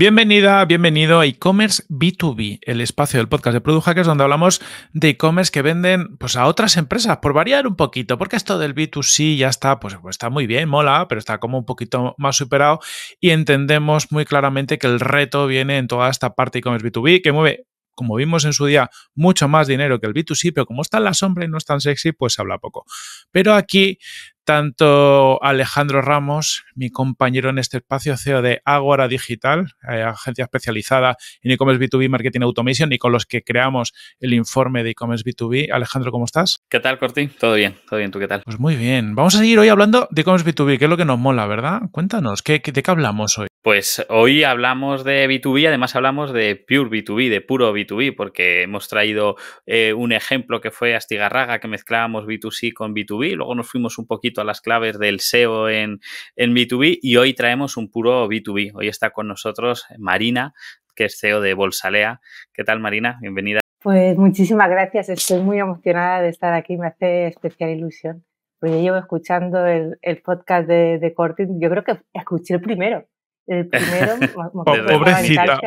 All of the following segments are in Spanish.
Bienvenida, bienvenido a e-commerce B2B, el espacio del podcast de Product Hackers donde hablamos de e-commerce que venden pues, a otras empresas, por variar un poquito, porque esto del B2C ya está, pues, pues, está muy bien, mola, pero está como un poquito más superado y entendemos muy claramente que el reto viene en toda esta parte e-commerce B2B que mueve como vimos en su día, mucho más dinero que el B2C, pero como está en la sombra y no es tan sexy, pues se habla poco. Pero aquí tanto Alejandro Ramos, mi compañero en este espacio, CEO de Agora Digital, eh, agencia especializada en e-commerce B2B, marketing automation, y con los que creamos el informe de e-commerce B2B. Alejandro, ¿cómo estás? ¿Qué tal, Cortín? Todo bien, todo bien, ¿tú qué tal? Pues muy bien. Vamos a seguir hoy hablando de e-commerce B2B, que es lo que nos mola, ¿verdad? Cuéntanos, ¿de qué hablamos hoy? Pues hoy hablamos de B2B, además hablamos de pure B2B, de puro B2B, porque hemos traído eh, un ejemplo que fue Astigarraga, que mezclábamos B2C con B2B, luego nos fuimos un poquito a las claves del SEO en, en B2B y hoy traemos un puro B2B. Hoy está con nosotros Marina, que es CEO de Bolsalea. ¿Qué tal, Marina? Bienvenida. Pues muchísimas gracias, estoy muy emocionada de estar aquí, me hace especial ilusión. Pues yo llevo escuchando el, el podcast de, de, Cortin, yo creo que escuché el primero. El primero, pobrecita,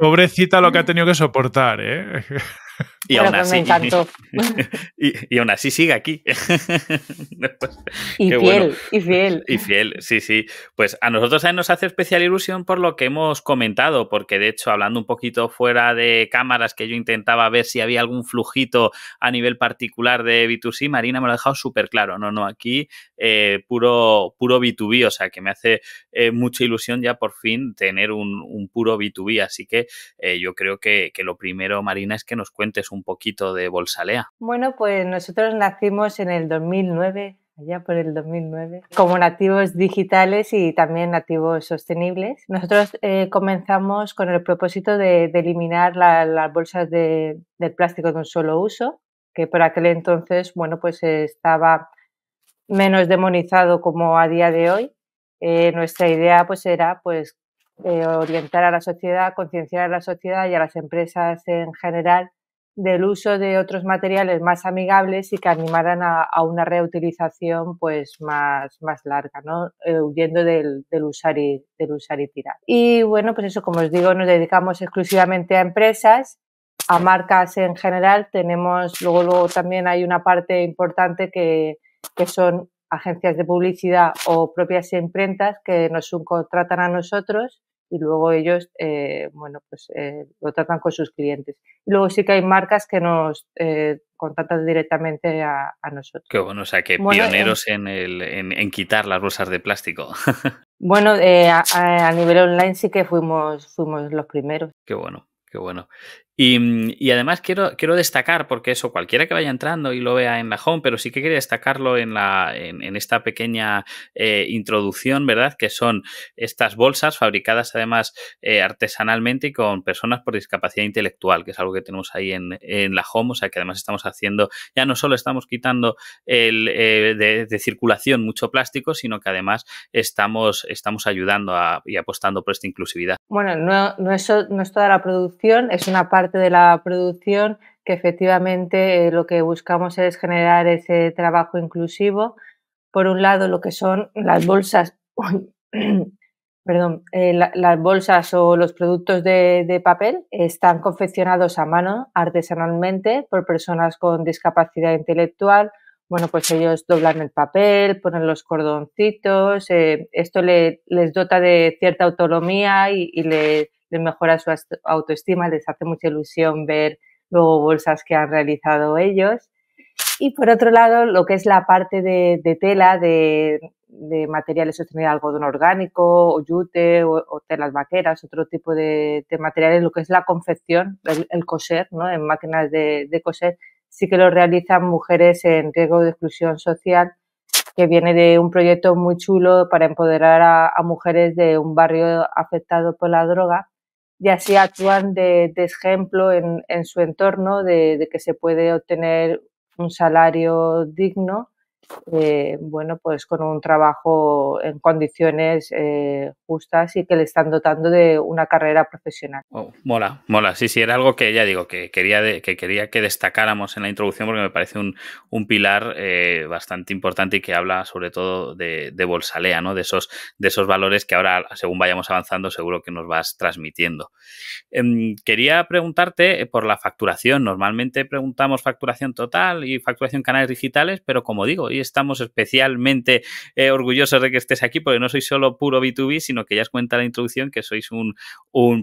pobrecita lo que ha tenido que soportar, ¿eh? Pues, y aún así. sigue aquí. y fiel, y fiel. sí, sí. Pues a nosotros nos hace especial ilusión por lo que hemos comentado, porque de hecho, hablando un poquito fuera de cámaras, que yo intentaba ver si había algún flujito a nivel particular de B2C, Marina me lo ha dejado súper claro. No, no, aquí eh, puro, puro B2B, o sea que me hace eh, mucha ilusión ya por fin tener un, puro B2B. Así que eh, yo creo que, lo primero, Marina, es que nos cuente cuentes un poquito de Bolsalea. Bueno, pues nosotros nacimos en el 2009, allá por el 2009, como nativos digitales y también nativos sostenibles. Nosotros eh, comenzamos con el propósito de, eliminar las bolsas de, del plástico de un solo uso, que por aquel entonces, bueno, pues estaba menos demonizado como a día de hoy. Eh, nuestra idea pues era pues eh, orientar a la sociedad, concienciar a la sociedad y a las empresas en general del uso de otros materiales más amigables y que animaran a, una reutilización pues más, larga, ¿no? Eh, huyendo del, del, usar y, tirar. Y bueno, pues eso, como os digo, nos dedicamos exclusivamente a empresas, a marcas en general. Tenemos, luego, luego también hay una parte importante que, que son agencias de publicidad o propias imprentas que nos contratan a nosotros y luego ellos, eh, bueno, pues eh, lo tratan con sus clientes. Y luego sí que hay marcas que nos eh, contactan directamente a, nosotros. Qué bueno, o sea, que eh, pioneros en, el, en, quitar las bolsas de plástico. bueno, a, a, nivel online sí que fuimos, fuimos los primeros. Qué bueno, qué bueno. Mm, y, además quiero, quiero destacar, porque eso cualquiera que vaya entrando y lo vea en la home, pero sí que quería destacarlo en, la, en, esta pequeña eh, introducción, ¿verdad? Que son estas bolsas fabricadas además eh, artesanalmente y con personas por discapacidad intelectual, que es algo que tenemos ahí en, la home, o sea que además estamos haciendo, ya no solo estamos quitando el, eh, de, circulación mucho plástico, sino que además estamos, estamos ayudando y apostando por esta inclusividad. Bueno, no, no, no es toda la producción, es una parte de la producción, que efectivamente eh, lo que buscamos es generar ese trabajo inclusivo. Por un lado, lo que son las bolsas, perdón, eh, las bolsas o los productos de, papel están confeccionados a mano, artesanalmente, por personas con discapacidad intelectual, bueno, pues ellos doblan el papel, ponen los cordoncitos, eh, esto les dota de cierta autonomía y, y le, de mejora su autoestima, les hace mucha ilusión ver luego bolsas que han realizado ellos. Y por otro lado, lo que es la parte de, tela, de, materiales sostenidos de algodón orgánico, o yute, o, telas vaqueras, otro tipo de, materiales, lo que es la confección, el, coser, ¿no? en máquinas de, coser, sí que lo realizan mujeres en riesgo de exclusión social, que viene de un proyecto muy chulo para empoderar a mujeres de un barrio afectado por la droga y así actúan de, ejemplo en, su entorno de, que se puede obtener un salario digno eh, bueno, pues con un trabajo en condiciones eh, justas y que le están dotando de una carrera profesional. Oh, mola, mola. Sí, sí, era algo que ya digo, que quería, que, quería que destacáramos en la introducción porque me parece un, pilar eh, bastante importante y que habla sobre todo de, Bolsalea, ¿no? De esos, de esos valores que ahora, según vayamos avanzando, seguro que nos vas transmitiendo. Em, quería preguntarte por la facturación. Normalmente preguntamos facturación total y facturación canales digitales, pero como digo, hoy estamos especialmente eh, orgullosos de que estés aquí porque no sois solo puro B2B, sino que ya os cuenta la introducción que sois un,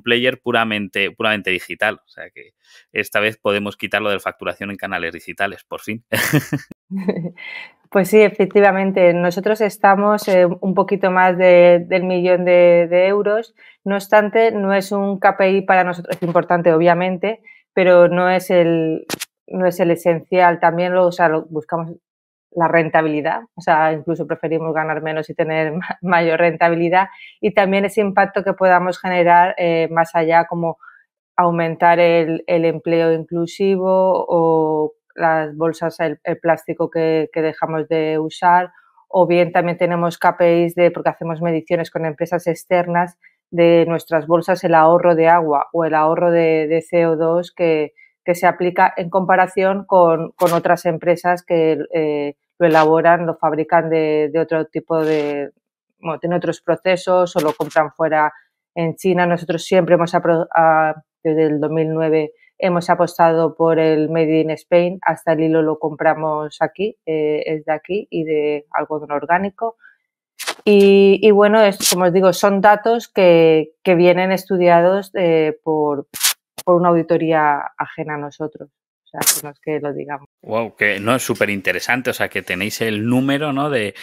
player puramente, puramente digital. O sea que esta vez podemos quitarlo de facturación en canales digitales, por fin. Pues sí, efectivamente. Nosotros estamos eh, un poquito más del millón de, euros. No obstante, no es un KPI para nosotros es importante, obviamente, pero no es el no es el esencial. También lo buscamos la rentabilidad, o sea, incluso preferimos ganar menos y tener mayor rentabilidad y también ese impacto que podamos generar eh, más allá como aumentar el, empleo inclusivo o las bolsas, el, plástico que, dejamos de usar o bien también tenemos KPIs de, porque hacemos mediciones con empresas externas de nuestras bolsas, el ahorro de agua o el ahorro de CO2 que, que se aplica en comparación con, otras empresas que eh, lo elaboran, lo fabrican de, otro tipo de, otros procesos o lo compran fuera en China. Nosotros siempre hemos, desde el 2009, hemos apostado por el Made in Spain. Hasta el hilo lo compramos aquí, eh, es de aquí y de algodón orgánico. Y, bueno, es, como os digo, son datos que, vienen estudiados eh, por, por una auditoría ajena a nosotros. O sea, que no es que lo digamos. Wow, que no es súper interesante. O sea, que tenéis el número ¿no? de,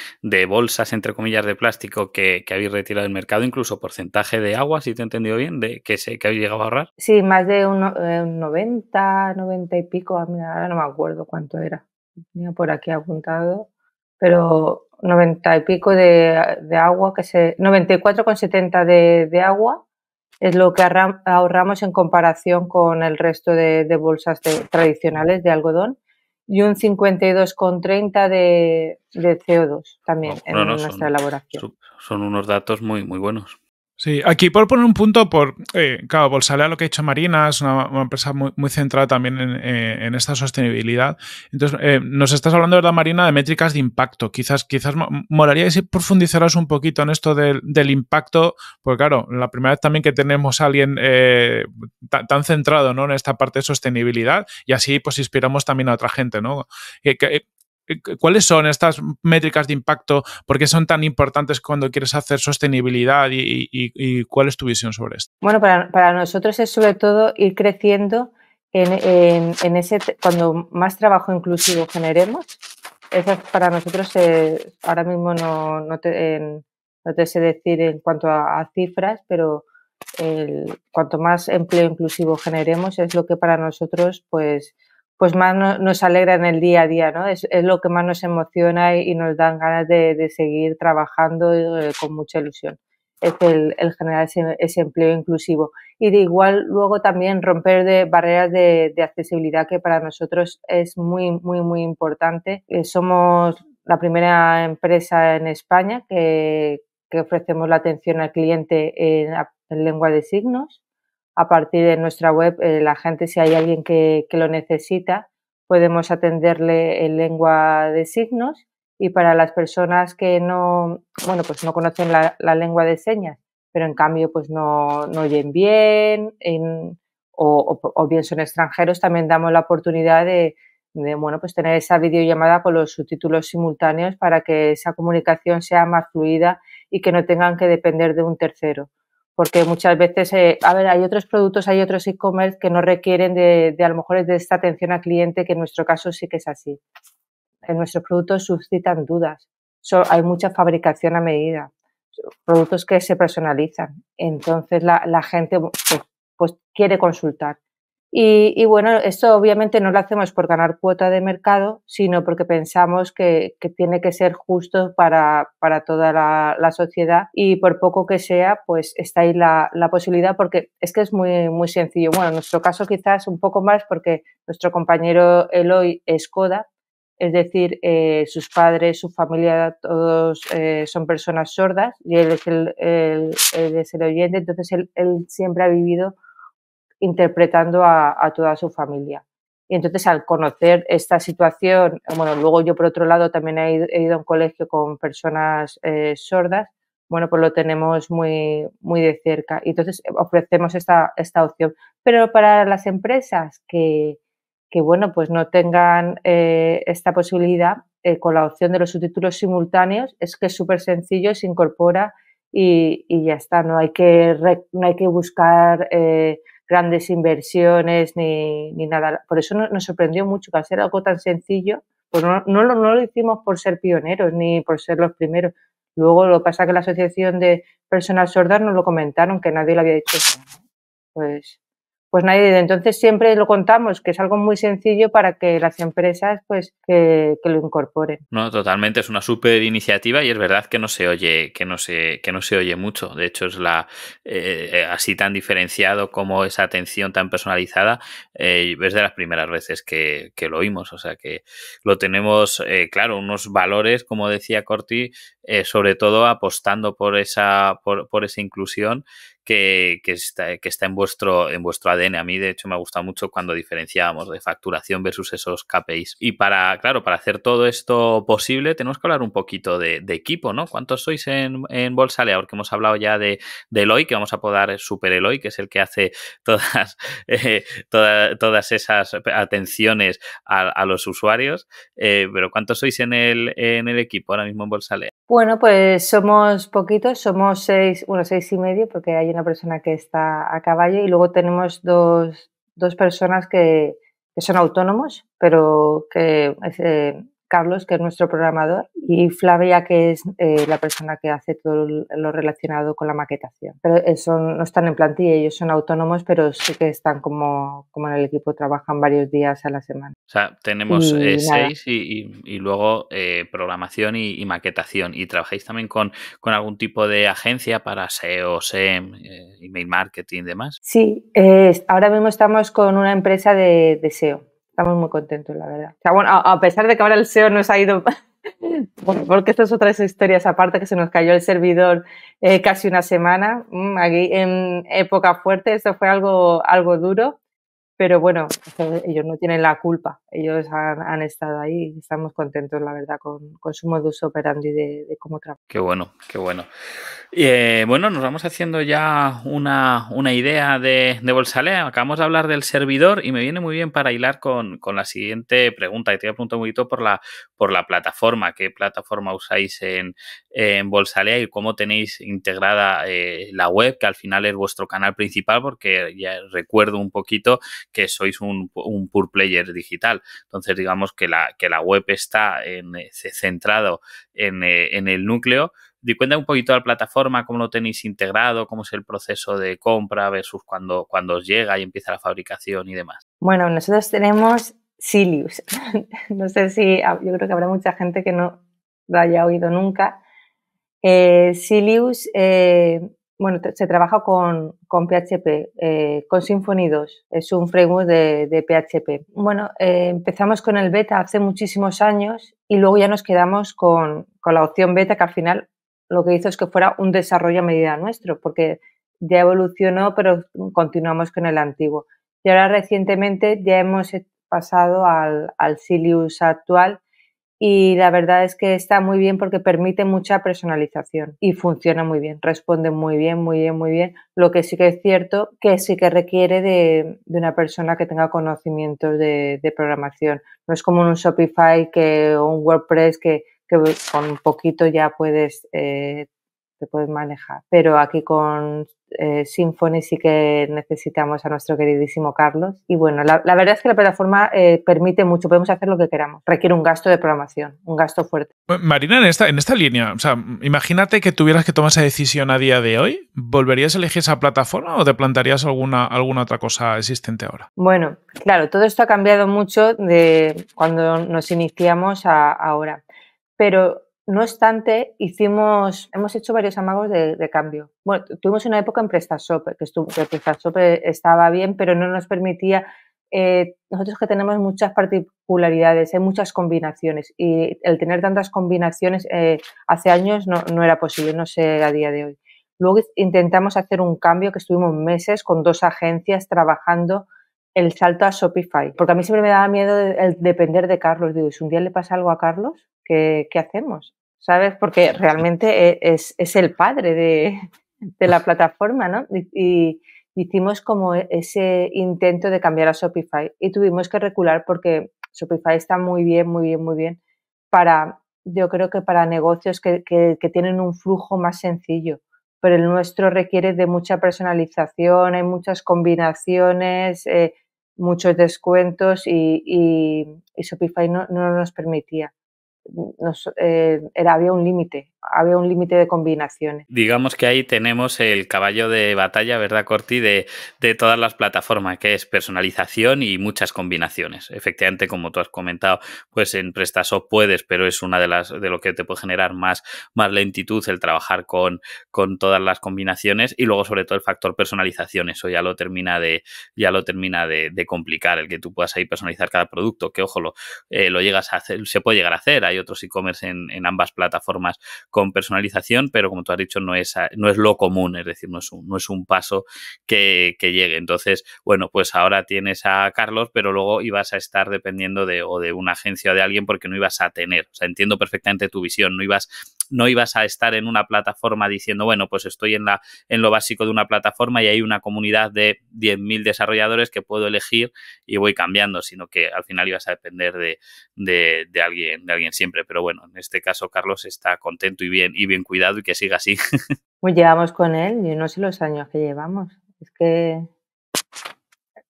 bolsas, entre comillas, de plástico que, habéis retirado del mercado, incluso porcentaje de agua, si te he entendido bien, de que, se, que habéis llegado a ahorrar. Sí, más de un, 90, eh, 90 y pico. Ah, ahora no me acuerdo cuánto era. Tenía por aquí apuntado. Pero 90 y pico de, agua, que se. 94,70 de agua es lo que ahorramos en comparación con el resto de, bolsas tradicionales de algodón y un 52,30 de, de CO2 también en nuestra elaboración. Son unos datos muy, muy buenos. Sí, aquí por poner un punto, por eh, claro, Bolsalea lo que ha hecho Marina es una, empresa muy, muy, centrada también en, eh, esta sostenibilidad. Entonces, eh, nos estás hablando, ¿verdad, Marina, de métricas de impacto? Quizás, quizás molaría si profundizaras un poquito en esto del, impacto, porque claro, la primera vez también que tenemos a alguien eh, tan, centrado en esta parte de sostenibilidad y así pues inspiramos también a otra gente, ¿no? ¿Cuáles son estas métricas de impacto? ¿Por qué son tan importantes cuando quieres hacer sostenibilidad? ¿Y, cuál es tu visión sobre esto? Bueno, para, nosotros es sobre todo ir creciendo en, ese, cuando más trabajo inclusivo generemos. Eso para nosotros ahora mismo no, no, te, no, te, sé decir en cuanto a, cifras, pero el, cuanto más empleo inclusivo generemos es lo que para nosotros pues pues más nos alegra en el día a día, ¿no? Es, lo que más nos emociona y, nos dan ganas de, seguir trabajando eh, con mucha ilusión. Es el, generar ese, empleo inclusivo. Y de igual luego también romper de barreras de, accesibilidad que para nosotros es muy, muy, muy importante. Eh, somos la primera empresa en España que, ofrecemos la atención al cliente en lengua de signos a partir de nuestra web, eh, la gente, si hay alguien que, lo necesita, podemos atenderle en lengua de signos. Y para las personas que no, bueno, pues no conocen la, lengua de señas, pero en cambio pues no, oyen bien o, bien son extranjeros, también damos la oportunidad de, de, bueno, pues tener esa videollamada con los subtítulos simultáneos para que esa comunicación sea más fluida y que no tengan que depender de un tercero porque muchas veces, eh, a ver, hay otros productos, hay otros e-commerce que no requieren de, de, a lo mejor de esta atención al cliente, que en nuestro caso sí que es así. En nuestros productos suscitan dudas, hay mucha fabricación a medida, productos que se personalizan, entonces la, gente pues, pues, quiere consultar. Y, bueno, esto obviamente no lo hacemos por ganar cuota de mercado, sino porque pensamos que, que tiene que ser justo para, para toda la, sociedad y por poco que sea, pues está ahí la, la, posibilidad porque es que es muy, muy sencillo. Bueno, en nuestro caso quizás un poco más porque nuestro compañero Eloy es coda, es decir, eh, sus padres, su familia, todos eh, son personas sordas y él es el, el, es el oyente, entonces él, él siempre ha vivido interpretando a, toda su familia. Y entonces al conocer esta situación, bueno, luego yo por otro lado también he ido, he ido a un colegio con personas eh, sordas, bueno, pues lo tenemos muy, muy de cerca. Y entonces eh, ofrecemos esta, esta opción. Pero para las empresas que, que bueno, pues no tengan eh, esta posibilidad, con la opción de los subtítulos simultáneos, es que es súper sencillo, se incorpora y, y, ya está. No hay que, no hay que buscar grandes inversiones ni, ni nada. Por eso nos, nos sorprendió mucho que al ser algo tan sencillo, pues no, no, lo, no lo hicimos por ser pioneros ni por ser los primeros. Luego lo que pasa es que la Asociación de Personas Sordas nos lo comentaron, que nadie lo había dicho Pues pues nadie. Entonces siempre lo contamos, que es algo muy sencillo para que las empresas pues que, lo incorporen. No, totalmente, es una súper iniciativa y es verdad que no se oye, que no se, que no se oye mucho. De hecho, es la eh, eh, así tan diferenciado como esa atención tan personalizada, eh, es de las primeras veces que, lo oímos. O sea que lo tenemos, eh, claro, unos valores, como decía Corti, sobre todo apostando por esa, por, por esa inclusión que, está, que está en vuestro, en vuestro ADN. A mí, de hecho, me ha gustado mucho cuando diferenciábamos de facturación versus esos KPIs. Y para, claro, para hacer todo esto posible, tenemos que hablar un poquito de, equipo, ¿no? ¿Cuántos sois en, en Bolsalea? Porque hemos hablado ya de, de, Eloy, que vamos a poder Super Eloy, que es el que hace todas, eh, todas esas atenciones a, los usuarios. Eh, pero ¿cuántos sois en el, en el equipo ahora mismo en Bolsalea? Bueno, pues somos poquitos, somos seis, bueno, seis y medio, porque hay una persona que está a caballo y luego tenemos dos, dos personas que, que son autónomos, pero que eh, Carlos, que es nuestro programador, y Flavia, que es eh, la persona que hace todo lo relacionado con la maquetación. Pero eh, no están en plantilla, ellos son autónomos, pero sí que están como, como en el equipo, trabajan varios días a la semana. O sea, tenemos eh, seis y, luego programación y, maquetación. ¿Y trabajáis también con, algún tipo de agencia para SEO, SEM, email marketing y demás? Sí, ahora mismo estamos con una empresa de, de SEO Estamos muy contentos, la verdad. bueno, a, pesar de que ahora el SEO nos ha ido, porque estas otras historias, aparte que se nos cayó el servidor eh, casi una semana, mm, aquí en época fuerte, esto fue algo, algo duro, pero bueno, ellos no tienen la culpa, ellos han, estado ahí y estamos contentos, la verdad, con, con su modus operando de, de, cómo trabaja Qué bueno, qué bueno. Eh, bueno, nos vamos haciendo ya una, una idea de, de Bolsalea. Acabamos de hablar del servidor y me viene muy bien para hilar con, con la siguiente pregunta, Y te voy a preguntar un poquito por la, por la plataforma. ¿Qué plataforma usáis en, en Bolsalea y cómo tenéis integrada eh, la web, que al final es vuestro canal principal? Porque ya recuerdo un poquito que sois un, un pure player digital. Entonces, digamos que la, que la web está eh, centrado eh, en, el núcleo, di cuenta un poquito a la plataforma, cómo lo tenéis integrado, cómo es el proceso de compra versus cuando, cuando os llega y empieza la fabricación y demás. Bueno, nosotros tenemos Silius. no sé si, ah, yo creo que habrá mucha gente que no lo haya oído nunca. Eh, Silius bueno, se trabaja con, PHP, eh, con Symfony 2, es un framework de, PHP. Bueno, eh, empezamos con el beta hace muchísimos años y luego ya nos quedamos con, la opción beta que al final lo que hizo es que fuera un desarrollo a medida nuestro, porque ya evolucionó, pero continuamos con el antiguo. Y ahora recientemente ya hemos eh, pasado al, al Silius actual, y la verdad es que está muy bien porque permite mucha personalización y funciona muy bien, responde muy bien, muy bien, muy bien. Lo que sí que es cierto que sí que requiere de, de una persona que tenga conocimientos de, programación. No es como un Shopify que, o un WordPress que, con poquito ya puedes eh, te puedes manejar. Pero aquí con eh, Symfony sí que necesitamos a nuestro queridísimo Carlos. Y bueno, la, verdad es que la plataforma eh, permite mucho, podemos hacer lo que queramos. Requiere un gasto de programación, un gasto fuerte. Marina, en esta, en esta línea, o sea, imagínate que tuvieras que tomar esa decisión a día de hoy. ¿Volverías a elegir esa plataforma o te plantarías alguna, alguna otra cosa existente ahora? Bueno, claro, todo esto ha cambiado mucho de cuando nos iniciamos a ahora. Pero no obstante, hicimos, hemos hecho varios amagos de, cambio. Bueno, tuvimos una época en PrestaShop, que, PrestaShop estaba bien, pero no nos permitía eh, nosotros que tenemos muchas particularidades, hay muchas combinaciones y el tener tantas combinaciones eh, hace años no, no, era posible, no sé a día de hoy. Luego intentamos hacer un cambio que estuvimos meses con dos agencias trabajando el salto a Shopify, porque a mí siempre me daba miedo el depender de Carlos. Digo, si un día le pasa algo a Carlos, ¿qué, hacemos? ¿Sabes? Porque realmente e, es, el padre de, la plataforma, ¿no? Y, hicimos como e, ese intento de cambiar a Shopify y tuvimos que recular porque Shopify está muy bien, muy bien, muy bien para, yo creo que para negocios que, tienen un flujo más sencillo pero el nuestro requiere de mucha personalización, hay muchas combinaciones, eh, muchos descuentos y, y, Shopify no, no, nos permitía. Eh, era, había un límite, había un límite de combinaciones. Digamos que ahí tenemos el caballo de batalla, ¿verdad, Corti? De, de, todas las plataformas, que es personalización y muchas combinaciones. Efectivamente, como tú has comentado, pues en PrestaShop puedes, pero es una de las de lo que te puede generar más, más lentitud el trabajar con, con todas las combinaciones y luego, sobre todo, el factor personalización. Eso ya lo termina de, ya lo termina de, complicar, el que tú puedas ahí personalizar cada producto, que ojo, lo, eh, lo llegas a hacer, se puede llegar a hacer otros e-commerce en, ambas plataformas con personalización, pero como tú has dicho, no es, no es lo común, es decir, no es un, no es un paso que, que, llegue. Entonces, bueno, pues ahora tienes a Carlos, pero luego ibas a estar dependiendo de, o de una agencia o de alguien porque no ibas a tener. O sea, entiendo perfectamente tu visión, no ibas no ibas a estar en una plataforma diciendo, bueno, pues estoy en, la, en lo básico de una plataforma y hay una comunidad de 10.000 desarrolladores que puedo elegir y voy cambiando, sino que al final ibas a depender de, alguien, de alguien siempre. Pero bueno, en este caso Carlos está contento y bien, y bien cuidado y que siga así. Pues llevamos con él, yo no sé los años que llevamos. Es que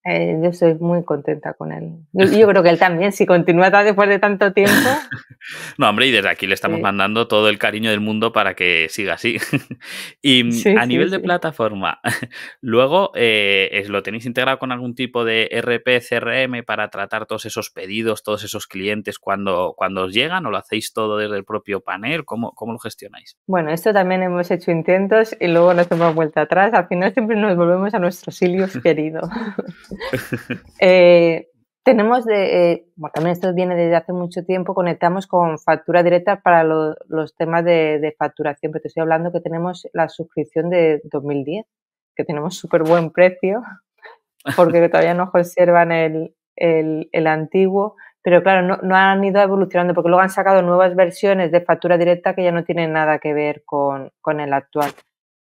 eh, yo estoy muy contenta con él. Yo, creo que él también, si continúa después de tanto tiempo. no, hombre, y desde aquí le estamos mandando todo el cariño del mundo para que siga así. y a nivel de plataforma, luego eh, ¿lo tenéis integrado con algún tipo de RP, CRM para tratar todos esos pedidos, todos esos clientes cuando, cuando os llegan o lo hacéis todo desde el propio panel? ¿Cómo, ¿Cómo lo gestionáis? Bueno, esto también hemos hecho intentos y luego nos hemos vuelto atrás. Al final siempre nos volvemos a nuestros silios queridos. Eh, tenemos de, eh, también esto viene desde hace mucho tiempo, conectamos con factura directa para los temas de, facturación, pero te estoy hablando que tenemos la suscripción de 2010, que tenemos súper buen precio, porque todavía no conservan el, antiguo, pero claro, no, han ido evolucionando, porque luego han sacado nuevas versiones de factura directa que ya no tienen nada que ver con el actual.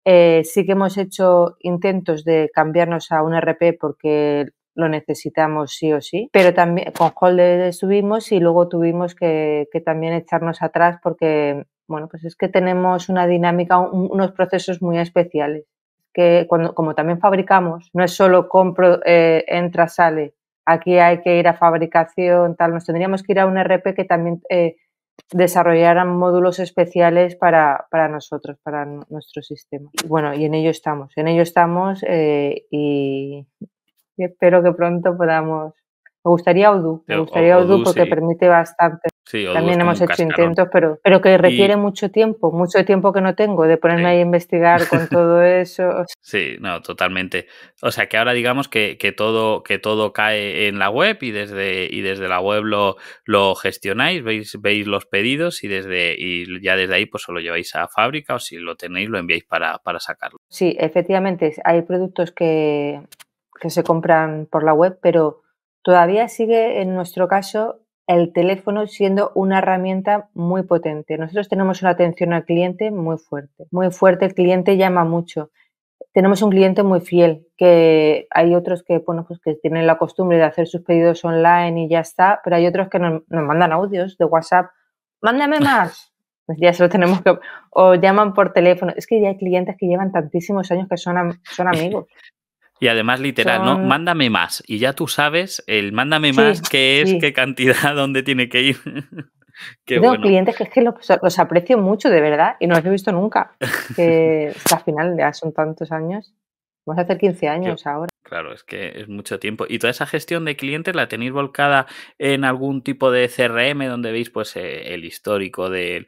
Eh, sí que hemos hecho intentos de cambiarnos a un RP porque lo necesitamos sí o sí, pero también con Holder subimos y luego tuvimos que, también echarnos atrás porque, bueno, pues es que tenemos una dinámica, unos procesos muy especiales, que cuando, como también fabricamos, no es solo compro, eh, entra, sale, aquí hay que ir a fabricación, tal, nos tendríamos que ir a un RP que también... Eh, desarrollaran módulos especiales para, para nosotros, para nuestro sistema. bueno, y en ello estamos, en ello estamos eh, y espero que pronto podamos. Me gustaría Odoo, me gustaría Odoo porque permite bastante. También hemos hecho intentos, pero, pero que requiere mucho tiempo, mucho tiempo que no tengo de ponerme ahí a investigar con todo eso. Sí, no, totalmente. O sea, que ahora digamos que, todo, que todo cae en la web y desde, y desde la web lo, lo gestionáis, veis, veis los pedidos y, desde, ya desde ahí pues lo lleváis a fábrica o si lo tenéis lo enviáis para, para sacarlo. Sí, efectivamente, hay productos que, que se compran por la web, pero todavía sigue en nuestro caso el teléfono siendo una herramienta muy potente. Nosotros tenemos una atención al cliente muy fuerte, muy fuerte, el cliente llama mucho. Tenemos un cliente muy fiel, que hay otros que, bueno, pues que tienen la costumbre de hacer sus pedidos online y ya está, pero hay otros que nos, mandan audios de WhatsApp, mándame más, pues ya tenemos que, o llaman por teléfono. Es que ya hay clientes que llevan tantísimos años que son, son amigos. Y además, literal, ¿no? Mándame más. Y ya tú sabes el mándame más qué es, qué cantidad, dónde tiene que ir. Qué clientes que es que los, aprecio mucho, de verdad, y no los he visto nunca. Que al final ya son tantos años. Vamos a hacer 15 años ahora. Claro, es que es mucho tiempo. ¿Y toda esa gestión de clientes la tenéis volcada en algún tipo de CRM donde veis pues eh, el histórico del,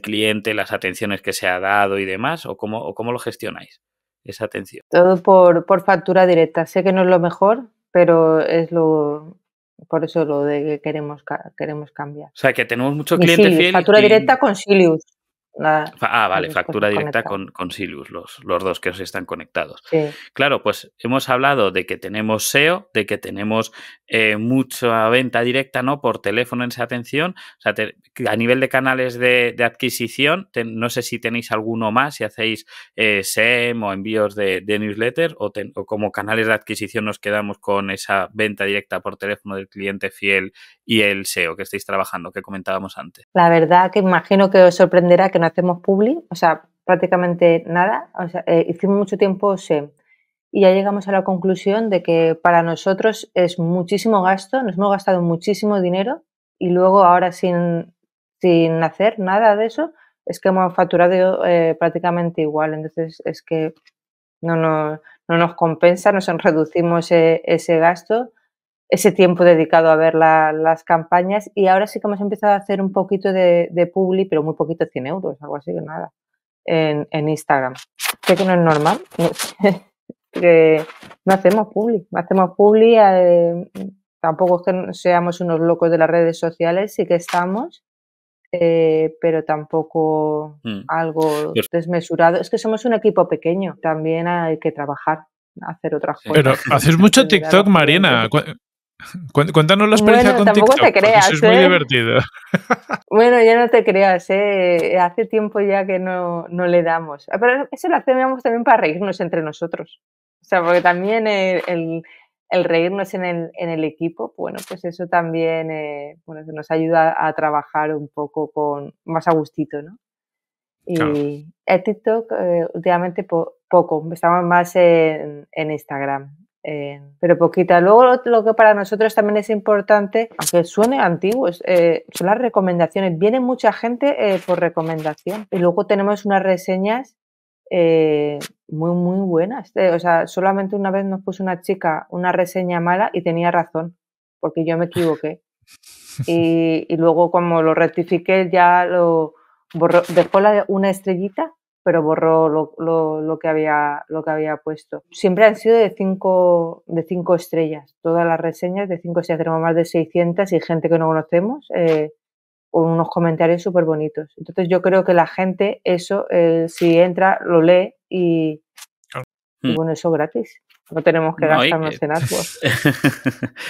cliente, las atenciones que se ha dado y demás? ¿O cómo, o cómo lo gestionáis? esa atención. Todo por, por factura directa. Sé que no es lo mejor, pero es lo, por eso lo de que queremos, queremos cambiar. O sea, que tenemos muchos clientes fieles. Factura directa con Silius ah, vale, factura directa con, con, los, los dos que os están conectados. Claro, pues hemos hablado de que tenemos SEO, de que tenemos eh, mucha venta directa ¿no? por teléfono en esa atención. a nivel de canales de, adquisición, no sé si tenéis alguno más, si hacéis eh, SEM o envíos de, newsletter o, como canales de adquisición nos quedamos con esa venta directa por teléfono del cliente fiel y el SEO que estáis trabajando, que comentábamos antes. La verdad que imagino que os sorprenderá que hacemos publi, o sea, prácticamente nada. O sea, eh, hicimos mucho tiempo y ya llegamos a la conclusión de que para nosotros es muchísimo gasto, nos hemos gastado muchísimo dinero y luego ahora sin, sin hacer nada de eso, es que hemos facturado eh, prácticamente igual. Entonces es que no nos, no nos compensa, nos reducimos eh, ese gasto ese tiempo dedicado a ver las campañas y ahora sí que hemos empezado a hacer un poquito de, publi, pero muy poquito, 100 euros, algo así que nada, en, Instagram. Sé que no es normal, que no hacemos publi, no hacemos publi, eh, tampoco es que seamos unos locos de las redes sociales, sí que estamos, eh, pero tampoco hmm. algo desmesurado. Es que somos un equipo pequeño, también hay que trabajar, hacer otras cosas. Pero haces mucho TikTok, Mariana. Cuéntanos la experiencia bueno, con Te creas, es muy ¿eh? divertido. Bueno, ya no te creas, ¿eh? hace tiempo ya que no, le damos. Ah, pero eso lo hacemos también para reírnos entre nosotros. O sea, porque también el, reírnos en el, en el, equipo, bueno, pues eso también eh, nos ayuda a trabajar un poco con más a gustito, ¿no? Y en TikTok últimamente poco, estamos más en Instagram pero poquita. Luego lo, que para nosotros también es importante, aunque suene antiguo, eh, son las recomendaciones. Viene mucha gente eh, por recomendación. Y luego tenemos unas reseñas eh, muy, muy buenas. o sea, solamente una vez nos puso una chica una reseña mala y tenía razón, porque yo me equivoqué. Y, luego como lo rectifiqué, ya lo borró, dejó una estrellita pero borró lo, lo, lo, que había, lo que había puesto. Siempre han sido de cinco, de cinco estrellas, todas las reseñas de cinco estrellas, tenemos más de 600 y gente que no conocemos, eh, con unos comentarios súper bonitos. Entonces yo creo que la gente eso, eh, si entra, lo lee y, y mm. bueno, eso gratis. No tenemos que gastarnos eh, en AdWords.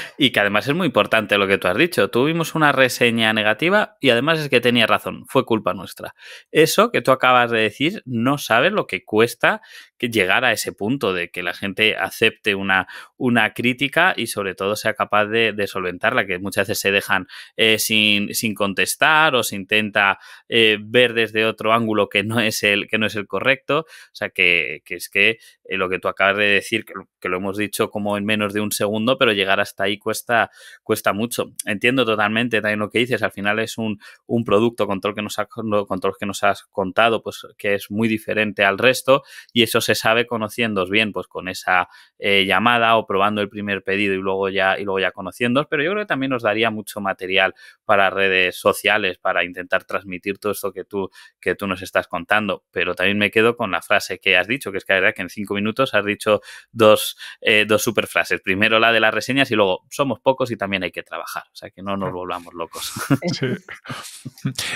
y que además es muy importante lo que tú has dicho. Tuvimos una reseña negativa y además es que tenía razón, fue culpa nuestra. Eso que tú acabas de decir, no sabes lo que cuesta llegar a ese punto de que la gente acepte una, una crítica y sobre todo sea capaz de, solventarla, que muchas veces se dejan eh, sin, sin, contestar o se intenta eh, ver desde otro ángulo que no es el, que no es el correcto. O sea, que, es que eh, lo que tú acabas de decir, que, lo hemos dicho como en menos de un segundo, pero llegar hasta ahí cuesta, cuesta mucho. Entiendo totalmente también lo que dices, al final es un, un producto con que nos ha, con todo lo que nos has contado, pues que es muy diferente al resto y eso se sabe conociéndos bien, pues con esa eh, llamada o probando el primer pedido y luego ya y luego ya conociéndos, pero yo creo que también nos daría mucho material para redes sociales, para intentar transmitir todo esto que tú, que tú nos estás contando. Pero también me quedo con la frase que has dicho, que es que la verdad que en cinco minutos has dicho dos, eh, dos super frases. Primero la de las reseñas y luego somos pocos y también hay que trabajar. O sea que no nos volvamos locos.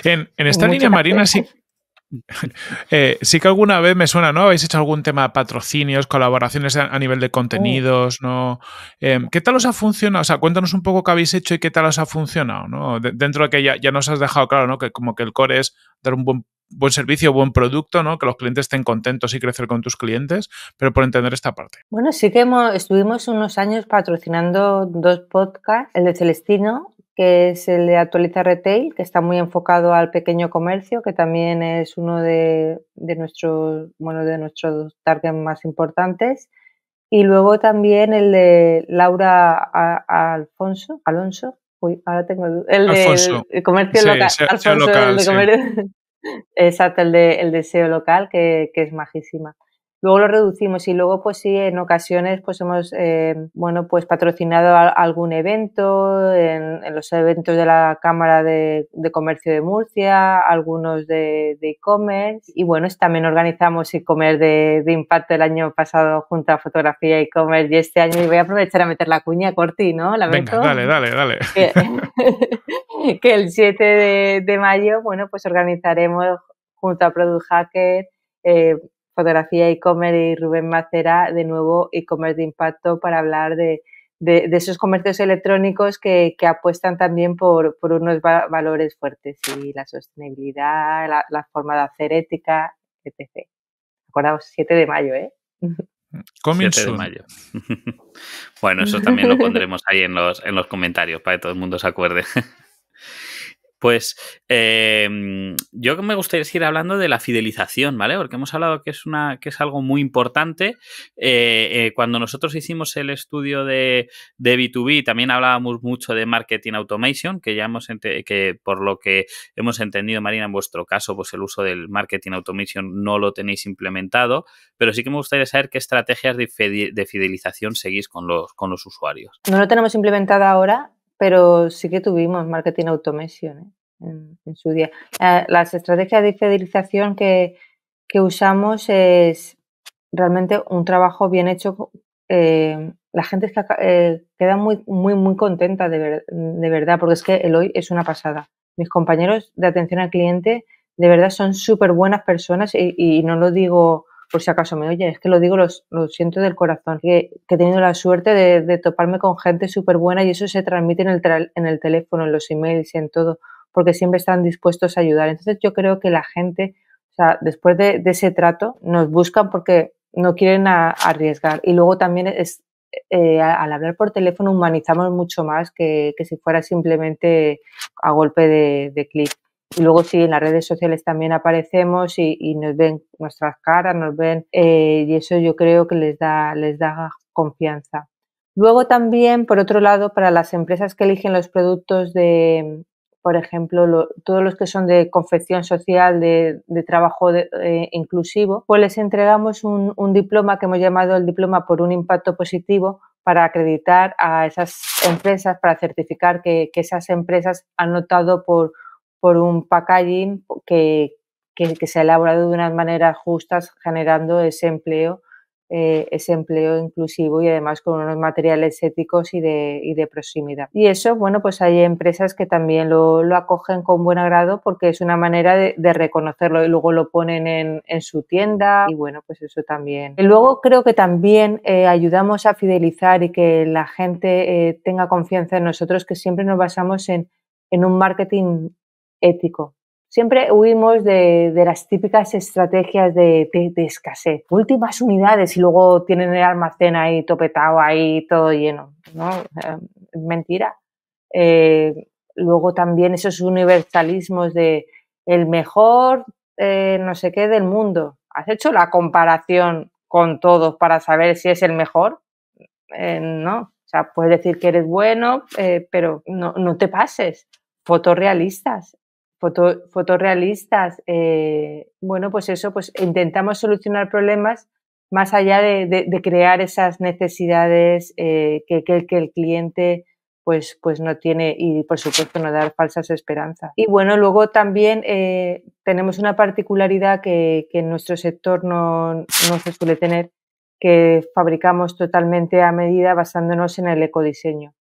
En, esta línea, Marina, sí eh, sí que alguna vez me suena, ¿no? ¿Habéis hecho algún tema de patrocinios, colaboraciones a, nivel de contenidos, oh. ¿no? Em, ¿Qué tal os ha funcionado? O sea, cuéntanos un poco qué habéis hecho y qué tal os ha funcionado, ¿no? dentro de que ya, ya, nos has dejado claro, ¿no? Que como que el core es dar un buen, buen servicio, buen producto, ¿no? Que los clientes estén contentos y crecer con tus clientes, pero por entender esta parte. Bueno, sí que hemos, estuvimos unos años patrocinando dos podcasts, el de Celestino que es el de Actualiza Retail, que está muy enfocado al pequeño comercio, que también es uno de, nuestros, bueno, de nuestros targets más importantes. Y luego también el de Laura Alfonso, Alonso, uy, ahora tengo el de comercio local. Alfonso, el de comercio. Exacto, el de, el e local, que, que es majísima. Luego lo reducimos y luego, pues sí, en ocasiones, pues hemos, eh, bueno, pues patrocinado algún evento, en, los eventos de la Cámara de, Comercio de Murcia, algunos de e-commerce. y bueno, también organizamos e-commerce de, impacto el año pasado junto a fotografía e-commerce y este año. Y voy a aprovechar a meter la cuña, Corti, ¿no? Venga, dale, dale, dale. Que, el 7 de, mayo, bueno, pues organizaremos junto a Product Hacker. Eh, Fotografía e-commerce y Rubén Macera, de nuevo e-commerce de impacto, para hablar de, esos comercios electrónicos que, que apuestan también por, unos valores fuertes y la sostenibilidad, la, forma de hacer ética, etc. Acordaos, 7 de mayo, ¿eh? 7 de mayo. bueno, eso también lo pondremos ahí en los, en los comentarios para que todo el mundo se acuerde. Pues em, yo me gustaría seguir hablando de la fidelización, ¿vale? Porque hemos hablado que es, una, que es algo muy importante. Eh, eh, cuando nosotros hicimos el estudio de, B2B, también hablábamos mucho de marketing automation, que ya que por lo que hemos entendido, Marina, en vuestro caso, pues el uso del marketing automation no lo tenéis implementado, pero sí que me gustaría saber qué estrategias de, fidelización seguís con los, con los usuarios. No lo tenemos implementado ahora, pero sí que tuvimos marketing automation ¿eh? en, su día. las estrategias de fidelización que, usamos es realmente un trabajo bien hecho. Eh, la gente eh, queda muy, muy, muy contenta de, verdad, porque es que el hoy es una pasada. Mis compañeros de atención al cliente de verdad son súper buenas personas y, y no lo digo por si acaso me oye, es que lo digo, lo siento del corazón, que, he tenido la suerte de, toparme con gente súper buena y eso se transmite en el, en el teléfono, en los emails y en todo, porque siempre están dispuestos a ayudar. Entonces yo creo que la gente, o sea, después de, ese trato, nos buscan porque no quieren arriesgar. Y luego también es, eh, al hablar por teléfono humanizamos mucho más que, si fuera simplemente a golpe de clic. Y luego sí, en las redes sociales también aparecemos y, nos ven nuestras caras, nos ven eh, y eso yo creo que les da, les da confianza. Luego también, por otro lado, para las empresas que eligen los productos de, por ejemplo, todos los que son de confección social, de, trabajo eh, inclusivo, pues les entregamos un, diploma que hemos llamado el diploma por un impacto positivo para acreditar a esas empresas, para certificar que, que esas empresas han notado por por un packaging que, que, se ha elaborado de unas maneras justas, generando ese empleo, eh, ese empleo inclusivo y además con unos materiales éticos y de, y de proximidad. Y eso, bueno, pues hay empresas que también lo, lo acogen con buen agrado porque es una manera de, reconocerlo y luego lo ponen en, en, su tienda y bueno, pues eso también. Y luego creo que también eh, ayudamos a fidelizar y que la gente eh, tenga confianza en nosotros, que siempre nos basamos en, en un marketing ético. Siempre huimos de, las típicas estrategias de, escasez. Últimas unidades y luego tienen el almacén ahí topetado, ahí todo lleno. Eh, mentira. Eh, luego también esos universalismos de el mejor eh, no sé qué del mundo. ¿Has hecho la comparación con todos para saber si es el mejor? no, o sea, puedes decir que eres bueno, pero no, te pases. fotorealistas foto, fotorrealistas, eh, bueno, pues eso, pues intentamos solucionar problemas más allá de, crear esas necesidades eh, que, que, el cliente pues, pues no tiene y por supuesto no dar falsas esperanzas. Y bueno, luego también eh, tenemos una particularidad que, que en nuestro sector no, no se suele tener, que fabricamos totalmente a medida basándonos en el ecodiseño.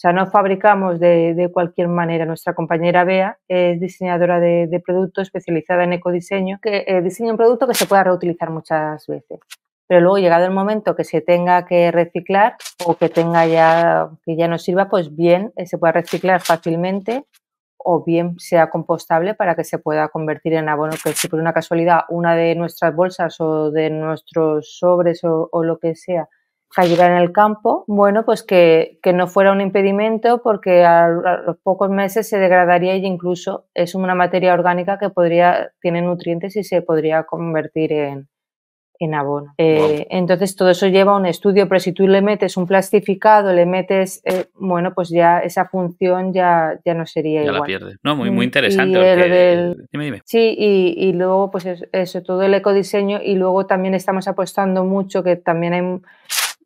O sea, no fabricamos de, cualquier manera. Nuestra compañera Bea es diseñadora de, productos especializada en ecodiseño, que eh, diseña un producto que se pueda reutilizar muchas veces. Pero luego, llegado el momento que se tenga que reciclar o que tenga ya, que ya no sirva, pues bien, eh, se pueda reciclar fácilmente o bien sea compostable para que se pueda convertir en abono, que si por una casualidad una de nuestras bolsas o de nuestros sobres o lo que sea cayera en el campo, bueno, pues que, que no fuera un impedimento porque a, los pocos meses se degradaría y incluso es una materia orgánica que podría, tiene nutrientes y se podría convertir en, en abono. Eh, entonces todo eso lleva a un estudio, pero si tú le metes un plastificado, le metes, eh, bueno, pues ya esa función ya, ya no sería ya la pierde. No, muy, muy mm, interesante. Sí, y, y, luego pues eso, todo el ecodiseño y luego también estamos apostando mucho que también hay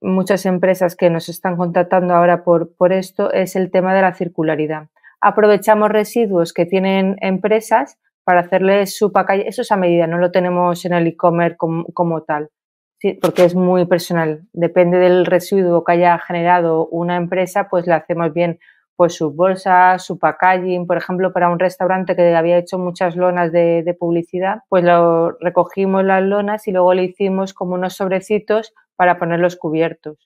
muchas empresas que nos están contactando ahora por, esto es el tema de la circularidad. Aprovechamos residuos que tienen empresas para hacerles su packaging. Eso es a medida, no lo tenemos en el e-commerce como, tal, porque es muy personal. Depende del residuo que haya generado una empresa, pues le hacemos bien pues sus bolsas, su packaging, por ejemplo, para un restaurante que había hecho muchas lonas de, de publicidad, pues lo recogimos las lonas y luego le hicimos como unos sobrecitos para poner los cubiertos.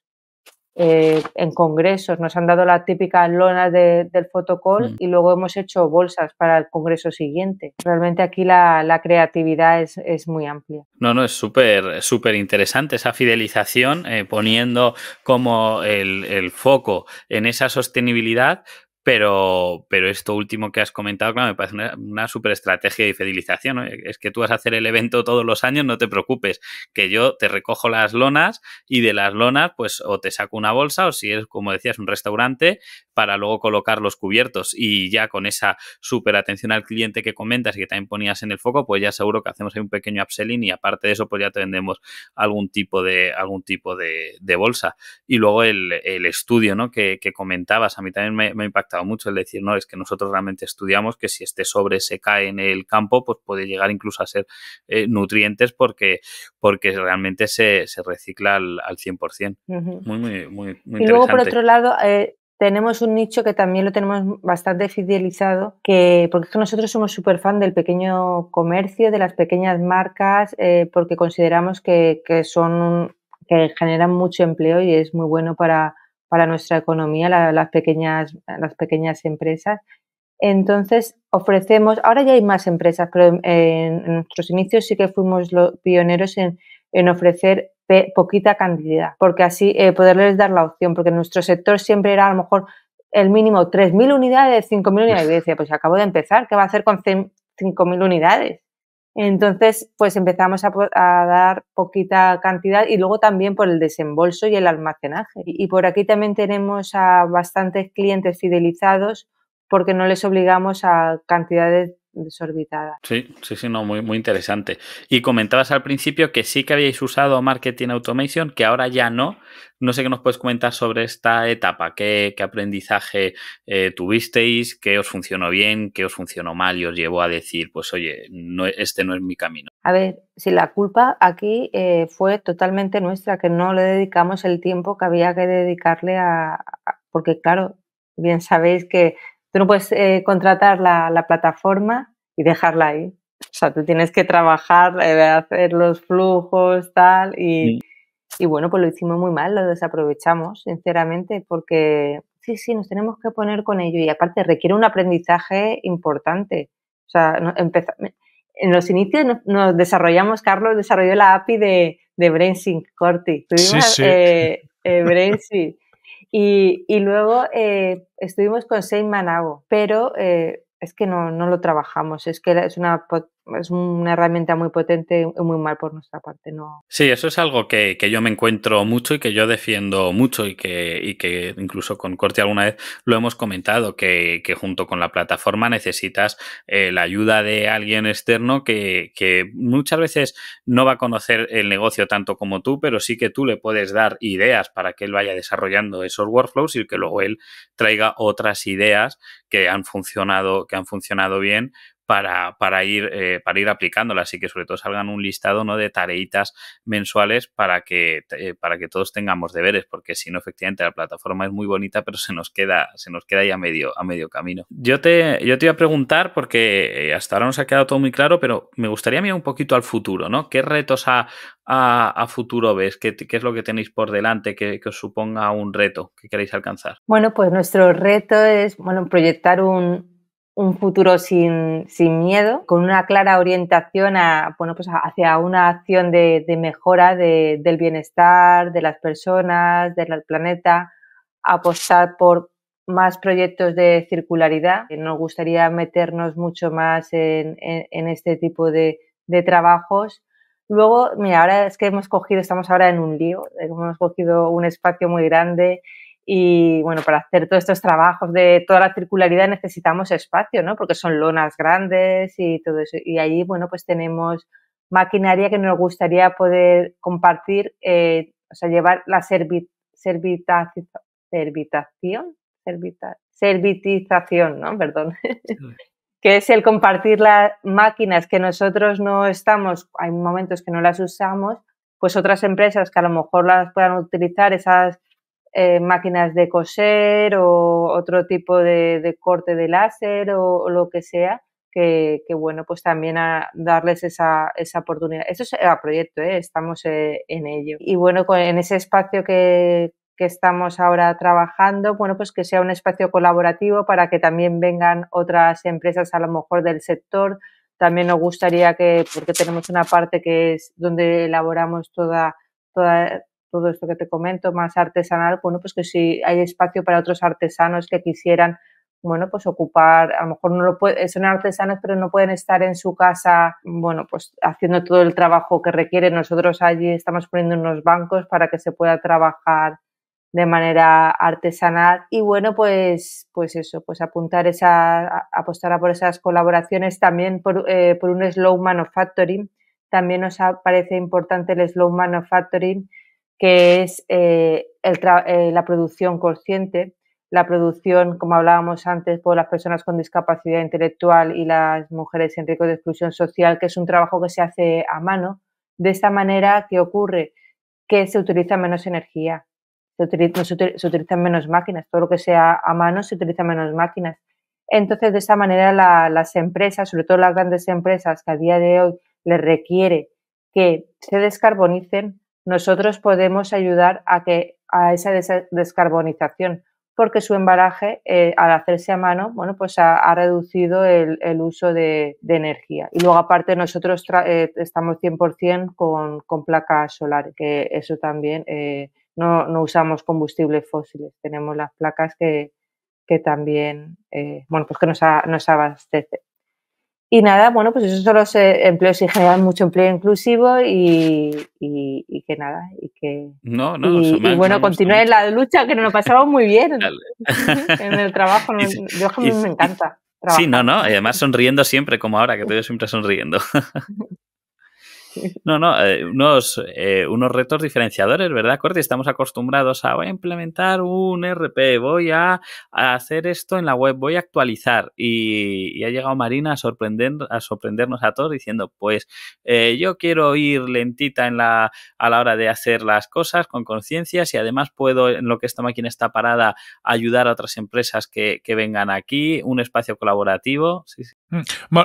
Eh, en congresos nos han dado la típica lona del photocall mm. y luego hemos hecho bolsas para el congreso siguiente. Realmente aquí la, la creatividad es, es, muy amplia. No, no, es súper súper interesante esa fidelización eh, poniendo como el, el foco en esa sostenibilidad pero, pero esto último que has comentado, claro, me parece una, súper super estrategia de fidelización. Es que tú vas a hacer el evento todos los años, no te preocupes, que yo te recojo las lonas y de las lonas, pues o te saco una bolsa o si es, como decías, un restaurante para luego colocar los cubiertos. Y ya con esa super atención al cliente que comentas y que también ponías en el foco, pues ya seguro que hacemos ahí un pequeño upselling y aparte de eso, pues ya te vendemos algún tipo de, algún tipo de, bolsa. Y luego el, estudio que, comentabas, a mí también me, me ha impactado mucho, el decir, no, es que nosotros realmente estudiamos que si este sobre se cae en el campo, pues puede llegar incluso a ser eh, nutrientes porque, porque realmente se, se recicla al, 100%. Muy, muy, muy, muy y luego, por otro lado, eh, tenemos un nicho que también lo tenemos bastante fidelizado, que, porque nosotros somos súper fan del pequeño comercio, de las pequeñas marcas, eh, porque consideramos que, que son que generan mucho empleo y es muy bueno para, para nuestra economía, las, pequeñas, las pequeñas empresas. Entonces, ofrecemos, ahora ya hay más empresas, pero en, nuestros inicios sí que fuimos los pioneros en, ofrecer poquita cantidad, porque así eh, poderles dar la opción, porque nuestro sector siempre era a lo mejor el mínimo 3.000 unidades, 5.000 unidades. Y decía, pues acabo de empezar, ¿qué va a hacer con 5.000 unidades? Entonces, pues empezamos a, dar poquita cantidad y luego también por el desembolso y el almacenaje. y por aquí también tenemos a bastantes clientes fidelizados porque no les obligamos a cantidades desorbitada. Sí, sí, sí, no, muy, muy interesante. Y comentabas al principio que sí que habíais usado Marketing Automation, que ahora ya no. No sé qué nos puedes comentar sobre esta etapa, qué, aprendizaje eh, tuvisteis, qué os funcionó bien, qué os funcionó mal y os llevó a decir, pues oye, no, este no es mi camino. A ver, si la culpa aquí eh, fue totalmente nuestra, que no le dedicamos el tiempo que había que dedicarle a porque claro, bien sabéis que no puedes eh, contratar la, plataforma y dejarla ahí. O sea, tú tienes que trabajar, eh, hacer los flujos, tal, y, bueno, pues lo hicimos muy mal, lo desaprovechamos, sinceramente, porque sí, sí, nos tenemos que poner con ello y aparte requiere un aprendizaje importante. O sea, en los inicios nos, desarrollamos, Carlos desarrolló la API de, de BrainSync Corti. Tuvimos sí, sí. Eh, eh, BrainSync. Y, y luego eh, estuvimos con Sein Manago, pero eh, es que no, no, lo trabajamos, es que es una es una herramienta muy potente y muy mal por nuestra parte. No. Sí, eso es algo que, yo me encuentro mucho y que yo defiendo mucho y que, que incluso con Corti alguna vez lo hemos comentado, que, junto con la plataforma necesitas eh, la ayuda de alguien externo que, que muchas veces no va a conocer el negocio tanto como tú, pero sí que tú le puedes dar ideas para que él vaya desarrollando esos workflows y que luego él traiga otras ideas que han funcionado, que han funcionado bien para, para, ir, aplicándola, eh, para ir aplicándolas así que sobre todo salgan un listado ¿no? de tareitas mensuales para que, eh, para que todos tengamos deberes, porque si no, efectivamente, la plataforma es muy bonita, pero se nos queda, se nos queda ya a medio, a medio camino. Yo te, yo te iba a preguntar, porque eh, hasta ahora se ha quedado todo muy claro, pero me gustaría mirar un poquito al futuro, ¿no? ¿Qué retos a, a, futuro ves? ¿Qué, es lo que tenéis por delante que, os suponga un reto que queréis alcanzar? Bueno, pues nuestro reto es bueno, proyectar un, un futuro sin, miedo, con una clara orientación a, bueno, pues hacia una acción de, mejora del bienestar de las personas, del planeta, apostar por más proyectos de circularidad. Eh, nos gustaría meternos mucho más en, este tipo de, de, trabajos. Luego, mira, ahora es que hemos cogido, estamos ahora en un lío, eh, hemos cogido un espacio muy grande y bueno, para hacer todos estos trabajos de toda la circularidad necesitamos espacio, ¿no? Porque son lonas grandes y todo eso. Y ahí, bueno, pues tenemos maquinaria que nos gustaría poder compartir, eh, o sea, llevar la servit servitación, servitización, ¿no? Perdón. que es el compartir las máquinas que nosotros no estamos, hay momentos que no las usamos, pues otras empresas que a lo mejor las puedan utilizar esas eh, máquinas de coser o otro tipo de, corte de láser o, lo que sea, que, bueno, pues también a darles esa, oportunidad. Eso es el proyecto, ¿eh? estamos eh, en ello. Y bueno, en ese espacio que, que estamos ahora trabajando, bueno, pues que sea un espacio colaborativo para que también vengan otras empresas a lo mejor del sector. También nos gustaría que, porque tenemos una parte que es donde elaboramos toda, toda todo esto que te comento, más artesanal, bueno, pues que si hay espacio para otros artesanos que quisieran, bueno, pues ocupar, a lo mejor no lo puede, son artesanos, pero no pueden estar en su casa, bueno, pues haciendo todo el trabajo que requiere. Nosotros allí estamos poniendo unos bancos para que se pueda trabajar de manera artesanal y bueno pues pues eso pues apuntar esa apostar a por esas colaboraciones también por, eh, por un slow manufacturing también nos parece importante el slow manufacturing que es eh, eh, la producción consciente, la producción, como hablábamos antes, por las personas con discapacidad intelectual y las mujeres en riesgo de exclusión social, que es un trabajo que se hace a mano. De esta manera, que ocurre? Que se utiliza menos energía, se, utilizan menos máquinas, todo lo que sea a mano se utiliza menos máquinas. Entonces, de esta manera, las empresas, sobre todo las grandes empresas que a día de hoy les requiere que se descarbonicen, nosotros podemos ayudar a, que, a esa descarbonización, porque su embaraje, eh, al hacerse a mano, bueno, pues ha, reducido el, el uso de, de, energía. Y luego, aparte, nosotros eh, estamos 100% con, con placas solares, que eso también eh, no, no, usamos combustibles fósiles, tenemos las placas que, que también, eh, bueno, pues que nos, nos abastece. Y nada, bueno, pues eso son los empleos y generan mucho empleo inclusivo y, y, que nada, y que... No, no, y, bueno, continúe la lucha, que nos lo pasamos muy bien en el trabajo. yo a me encanta. Trabajar. Sí, no, no, y además sonriendo siempre, como ahora, que te siempre sonriendo. No, no, eh, unos, eh, unos retos diferenciadores, ¿verdad, Corti? Estamos acostumbrados a voy a implementar un RP, voy a, hacer esto en la web, voy a actualizar. Y, ha llegado Marina a, a sorprendernos a todos diciendo, pues eh, yo quiero ir lentita en la, a la hora de hacer las cosas con conciencia, si además puedo, en lo que esta máquina está parada, ayudar a otras empresas que, que vengan aquí, un espacio colaborativo. Sí, sí. Mm.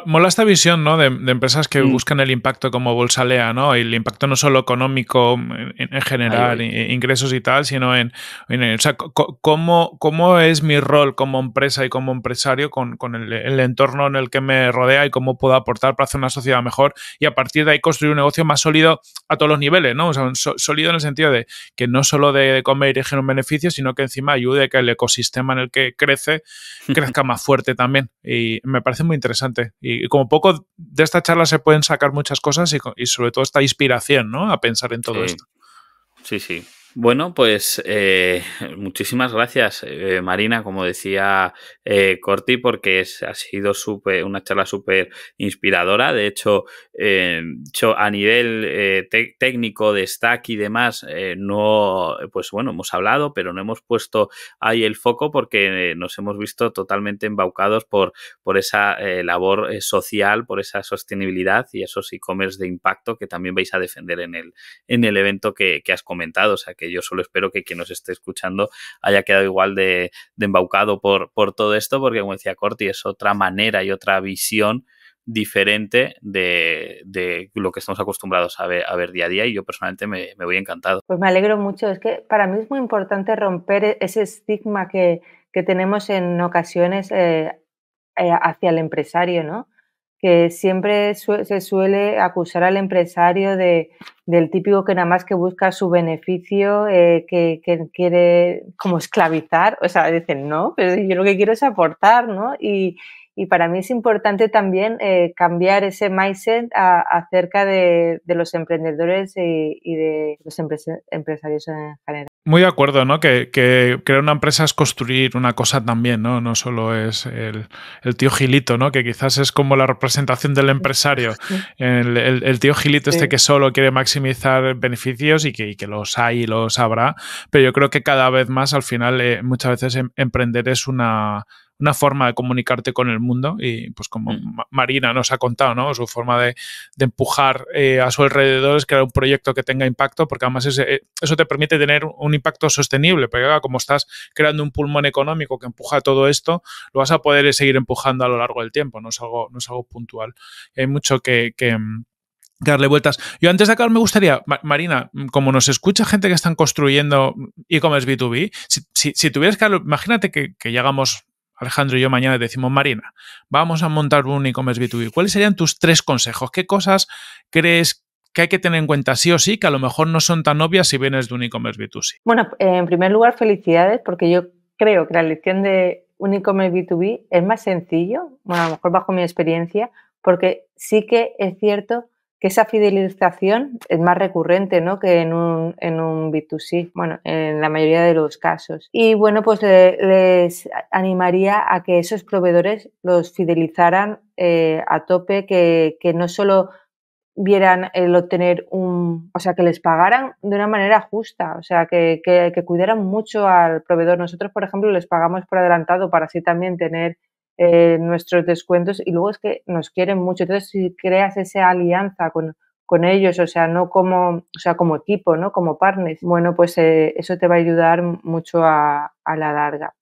Mola esta visión de, empresas que mm. buscan el impacto como bolsalea, ¿no? el impacto no solo económico mm, en, general, ingresos y tal, sino en, o sea, cómo, es mi rol como empresa y como empresario con, el, entorno en el que me rodea y cómo puedo aportar para hacer una sociedad mejor y a partir de ahí construir un negocio más sólido a todos los niveles, ¿no? O sea, sólido en el sentido de que no solo de comer y un beneficio, sino que encima ayude a que el ecosistema en el que crece crezca más fuerte también. Y me parece muy interesante interesante. Y, como poco de esta charla se pueden sacar muchas cosas y, sobre todo esta inspiración, ¿no? A pensar en todo esto. Sí, sí. Bueno, pues eh, muchísimas gracias, eh, Marina, como decía eh, Corti, porque ha sido una charla súper inspiradora. De hecho, yo a nivel técnico de stack y demás, no, pues bueno, hemos hablado, pero no hemos puesto ahí el foco porque nos hemos visto totalmente embaucados por, por esa labor social, por esa sostenibilidad y esos e-commerce de impacto que también vais a defender en el, en el evento que, has comentado. O sea, que yo solo espero que quien nos esté escuchando haya quedado igual de, embaucado por, todo esto, porque como decía Corti, es otra manera y otra visión diferente de, lo que estamos acostumbrados a ver, día a día y yo personalmente me, voy encantado. Pues me alegro mucho, es que para mí es muy importante romper e-, ese estigma que, tenemos en ocasiones eh, eh, hacia el empresario, ¿no? que siempre se suele acusar al empresario de, del típico que nada más que busca su beneficio, eh, que, quiere como esclavizar. O sea, dicen, no, pero yo lo que quiero es aportar, ¿no? Y, para mí es importante también eh, cambiar ese mindset acerca de, de, los emprendedores y de los empresarios en general. Muy de acuerdo, ¿no? Que, crear una empresa es construir una cosa también, ¿no? No solo es el, tío Gilito, ¿no? Que quizás es como la representación del empresario. El, tío Gilito este que solo quiere maximizar beneficios y que, los hay y los habrá. Pero yo creo que cada vez más, al final, eh, muchas veces em, emprender es una una forma de comunicarte con el mundo y pues como mm. Marina nos ha contado, ¿no? Su forma de, empujar eh, a su alrededor es crear un proyecto que tenga impacto porque además eh, eso te permite tener un impacto sostenible, porque como estás creando un pulmón económico que empuja todo esto, lo vas a poder seguir empujando a lo largo del tiempo, no es algo, no es algo puntual. hay mucho mm, que, darle vueltas. Yo antes de acabar me gustaría, Marina, mm, como nos escucha gente que están construyendo e-commerce B2B, si, si, tuvieras que, imagínate que, que llegamos Alejandro y yo mañana decimos, Marina, vamos a montar un e-commerce B2B. ¿Cuáles serían tus tres consejos? ¿Qué cosas crees que hay que tener en cuenta sí o sí, que a lo mejor no son tan obvias si vienes de un e-commerce B2C? Bueno, en primer lugar, felicidades, porque yo creo que la elección de un e-commerce B2B es más sencillo, bueno, a lo mejor bajo mi experiencia, porque sí que es cierto que esa fidelización es más recurrente ¿no? que en un, en un B2C, bueno, en la mayoría de los casos. Y bueno, pues les animaría a que esos proveedores los fidelizaran eh, a tope, que, no solo vieran el obtener un, o sea, que les pagaran de una manera justa, o sea, que, que, cuidaran mucho al proveedor. Nosotros, por ejemplo, les pagamos por adelantado para así también tener eh, nuestros descuentos y luego es que nos quieren mucho. Entonces, si creas esa alianza con, ellos, o sea, no como, o sea, como equipo, ¿no? Como partners, bueno, pues eh, eso te va a ayudar mucho a, a la larga.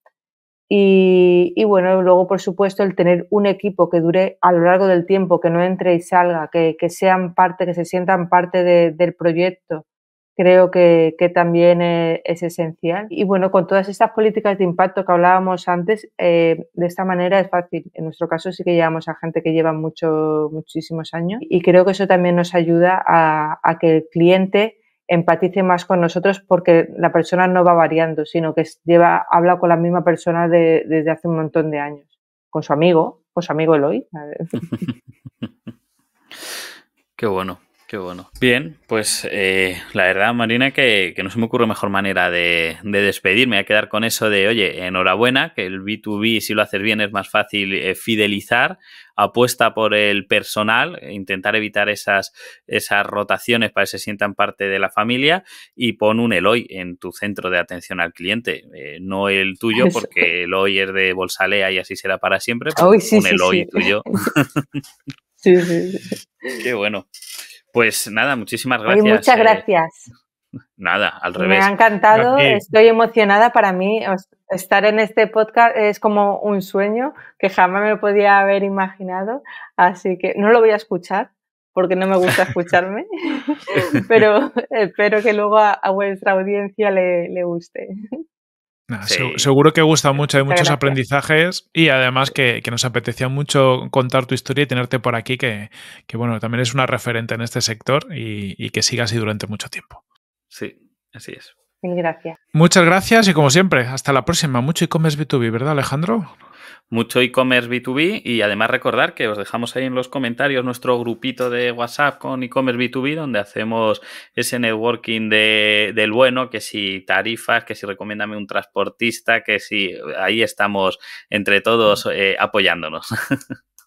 Y, y, bueno, luego, por supuesto, el tener un equipo que dure a lo largo del tiempo, que no entre y salga, que, sean parte, que se sientan parte del proyecto, creo que, también eh, es, esencial. Y bueno, con todas estas políticas de impacto que hablábamos antes, eh, de esta manera es fácil. En nuestro caso sí que llevamos a gente que lleva mucho, muchísimos años y creo que eso también nos ayuda a, que el cliente empatice más con nosotros porque la persona no va variando, sino que lleva, habla con la misma persona desde hace un montón de años, con su amigo, con su amigo Eloy. Qué bueno. Qué bueno. Bien, pues eh, la verdad, Marina, que, no se me ocurre mejor manera de, despedirme. voy a quedar con eso de, oye, enhorabuena, que el B2B, si lo haces bien, es más fácil eh, fidelizar. Apuesta por el personal, intentar evitar esas, rotaciones para que se sientan parte de la familia y pon un Eloy en tu centro de atención al cliente. Eh, no el tuyo, porque Eloy es de Bolsalea y así será para siempre. Pero Eloy tuyo. Qué bueno. Pues nada, muchísimas gracias. muchas eh. gracias. nada, al revés. Me ha encantado, estoy emocionada. Para mí, estar en este podcast es como un sueño que jamás me podía haber imaginado. Así que no lo voy a escuchar porque no me gusta escucharme, pero espero que luego a, vuestra audiencia le guste seguro que gusta mucho, hay muchos aprendizajes y además que, nos apetecía mucho contar tu historia y tenerte por aquí, que, bueno, también es una referente en este sector y que siga así durante mucho tiempo. Sí, así es. Muchas gracias y como siempre, hasta la próxima. Mucho e-commerce B2B, ¿verdad Alejandro? Mucho e-commerce B2B y además recordar que os dejamos ahí en los comentarios nuestro grupito de WhatsApp con e-commerce B2B donde hacemos ese networking del bueno, que si tarifas, que si recomiéndame un transportista, que si ahí estamos entre todos eh, apoyándonos.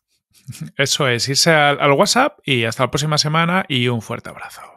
Eso es, irse al WhatsApp y hasta la próxima semana y un fuerte abrazo.